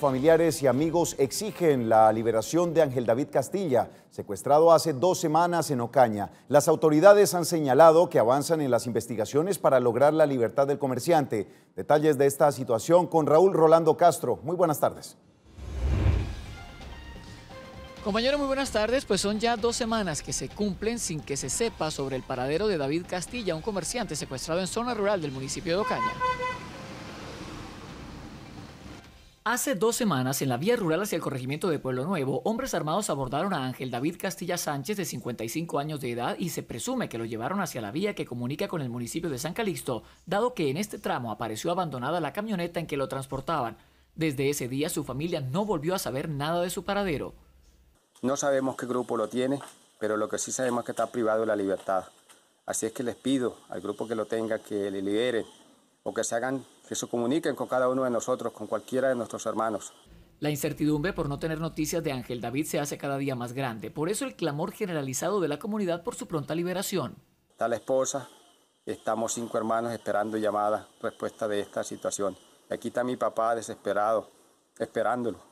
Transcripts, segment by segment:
Familiares y amigos exigen la liberación de Ángel David Castilla, secuestrado hace dos semanas en Ocaña. Las autoridades han señalado que avanzan en las investigaciones para lograr la libertad del comerciante. Detalles de esta situación con Raúl Rolando Castro. Muy buenas tardes. Compañero, muy buenas tardes. Pues son ya dos semanas que se cumplen sin que se sepa sobre el paradero de David Castilla, un comerciante secuestrado en zona rural del municipio de Ocaña. Hace dos semanas, en la vía rural hacia el corregimiento de Pueblo Nuevo, hombres armados abordaron a Ángel David Castilla Sánchez, de 55 años de edad, y se presume que lo llevaron hacia la vía que comunica con el municipio de San Calixto, dado que en este tramo apareció abandonada la camioneta en que lo transportaban. Desde ese día su familia no volvió a saber nada de su paradero. No sabemos qué grupo lo tiene, pero lo que sí sabemos es que está privado de la libertad. Así es que les pido al grupo que lo tenga que le liberen o que se hagan, que se comuniquen con cada uno de nosotros, con cualquiera de nuestros hermanos. La incertidumbre por no tener noticias de Ángel David se hace cada día más grande, por eso el clamor generalizado de la comunidad por su pronta liberación. Está la esposa, estamos cinco hermanos esperando llamada, respuesta de esta situación. Aquí está mi papá desesperado, esperándolo.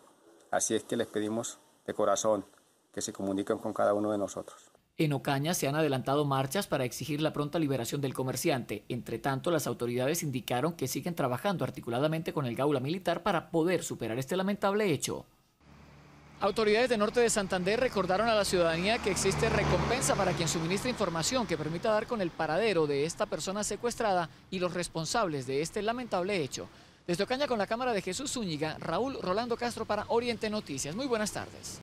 Así es que les pedimos de corazón que se comuniquen con cada uno de nosotros. En Ocaña se han adelantado marchas para exigir la pronta liberación del comerciante. Entre tanto, las autoridades indicaron que siguen trabajando articuladamente con el Gaula Militar para poder superar este lamentable hecho. Autoridades de Norte de Santander recordaron a la ciudadanía que existe recompensa para quien suministre información que permita dar con el paradero de esta persona secuestrada y los responsables de este lamentable hecho. Desde Ocaña con la cámara de Jesús Zúñiga, Raúl Rolando Castro para Oriente Noticias. Muy buenas tardes.